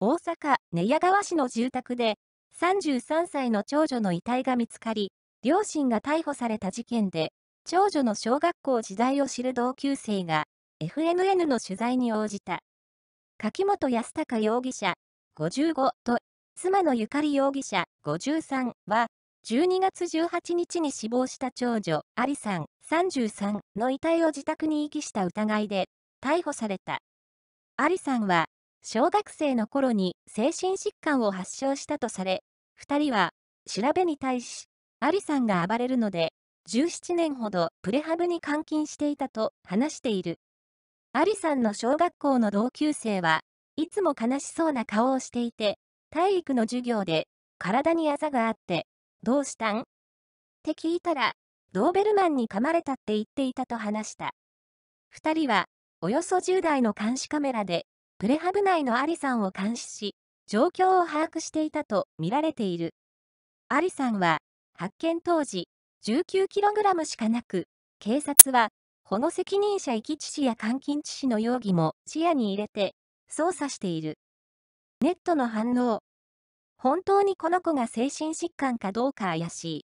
大阪寝屋川市の住宅で、33歳の長女の遺体が見つかり、両親が逮捕された事件で、長女の小学校時代を知る同級生が、FNN の取材に応じた。柿本康隆容疑者、55と、妻のゆかり容疑者、53は、12月18日に死亡した長女、ありさん、33の遺体を自宅に遺棄した疑いで、逮捕された。さんは、小学生の頃に精神疾患を発症したとされ、2人は調べに対し、アリさんが暴れるので、17年ほどプレハブに監禁していたと話している。アリさんの小学校の同級生はいつも悲しそうな顔をしていて、体育の授業で体にあざがあって、どうしたんって聞いたら、ドーベルマンに噛まれたって言っていたと話した。2人は、およそ10台の監視カメラでプレハブ内のアリさんを監視し、状況を把握していたとみられている。アリさんは、発見当時、19kg しかなく、警察は、保護責任者遺棄致死や監禁致死の容疑も視野に入れて、捜査している。ネットの反応。本当にこの子が精神疾患かどうか怪しい。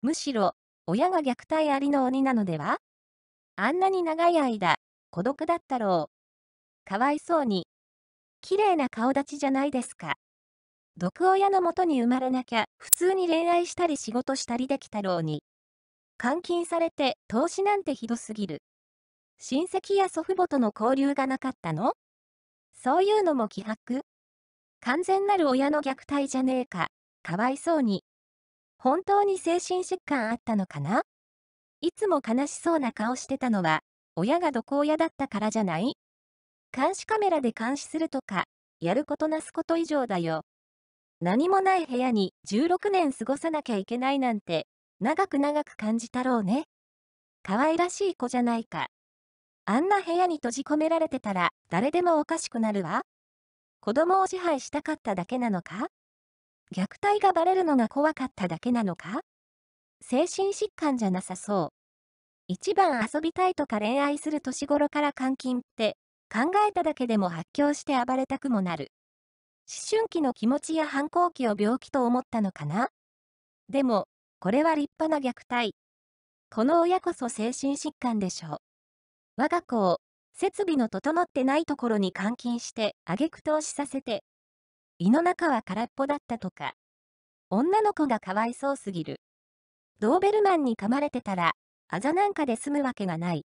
むしろ、親が虐待ありの鬼なのではあんなに長い間、孤独だったろう。かわいそうに。綺麗な顔立ちじゃないですか。毒親のもとに生まれなきゃ、普通に恋愛したり仕事したりできたろうに。監禁されて、投資なんてひどすぎる。親戚や祖父母との交流がなかったのそういうのも希薄完全なる親の虐待じゃねえか、かわいそうに。本当に精神疾患あったのかないつも悲しそうな顔してたのは、親が毒親だったからじゃない監視カメラで監視するとか、やることなすこと以上だよ。何もない部屋に16年過ごさなきゃいけないなんて、長く長く感じたろうね。可愛らしい子じゃないか。あんな部屋に閉じ込められてたら、誰でもおかしくなるわ。子供を支配したかっただけなのか虐待がバレるのが怖かっただけなのか精神疾患じゃなさそう。一番遊びたいとか恋愛する年頃から監禁って考えただけでも発狂して暴れたくもなる。思春期の気持ちや反抗期を病気と思ったのかなでも、これは立派な虐待。この親こそ精神疾患でしょう。我が子を、設備の整ってないところに監禁して、挙句投資させて、胃の中は空っぽだったとか、女の子がかわいそうすぎる。ドーベルマンに噛まれてたら、あざなんかで済むわけがない。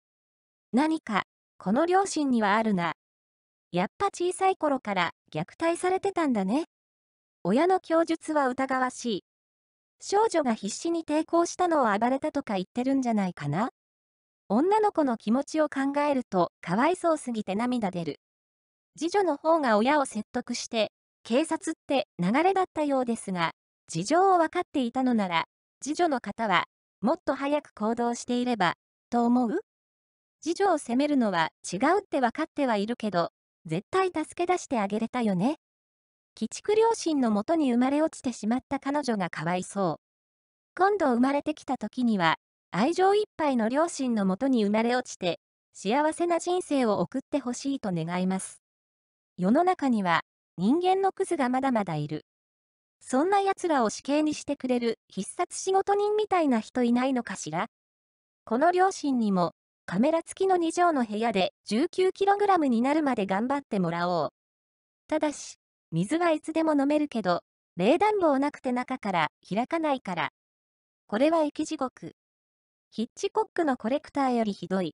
何か、この両親にはあるが。やっぱ小さい頃から虐待されてたんだね。親の供述は疑わしい。少女が必死に抵抗したのを暴れたとか言ってるんじゃないかな。女の子の気持ちを考えるとかわいそうすぎて涙出る。次女の方が親を説得して、警察って流れだったようですが、事情を分かっていたのなら、次女の方は、もっと早く行動していれば、と思う次女を責めるのは違うって分かってはいるけど、絶対助け出してあげれたよね。鬼畜両親のもとに生まれ落ちてしまった彼女がかわいそう。今度生まれてきた時には、愛情いっぱいの両親のもとに生まれ落ちて、幸せな人生を送ってほしいと願います。世の中には、人間のクズがまだまだいる。そんな奴らを死刑にしてくれる必殺仕事人みたいな人いないのかしらこの両親にもカメラ付きの2畳の部屋で 19kg になるまで頑張ってもらおう。ただし、水はいつでも飲めるけど、冷暖房なくて中から開かないから。これは生き地獄。ヒッチコックのコレクターよりひどい。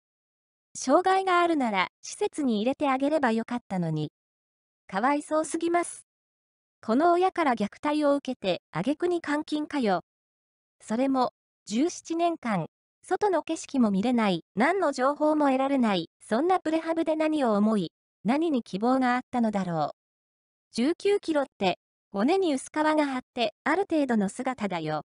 障害があるなら施設に入れてあげればよかったのに。かわいそうすぎます。この親から虐待を受けて挙句に監禁かよ。それも、17年間外の景色も見れない、何の情報も得られない、そんなプレハブで何を思い、何に希望があったのだろう。19キロって、骨に薄皮が張って、ある程度の姿だよ。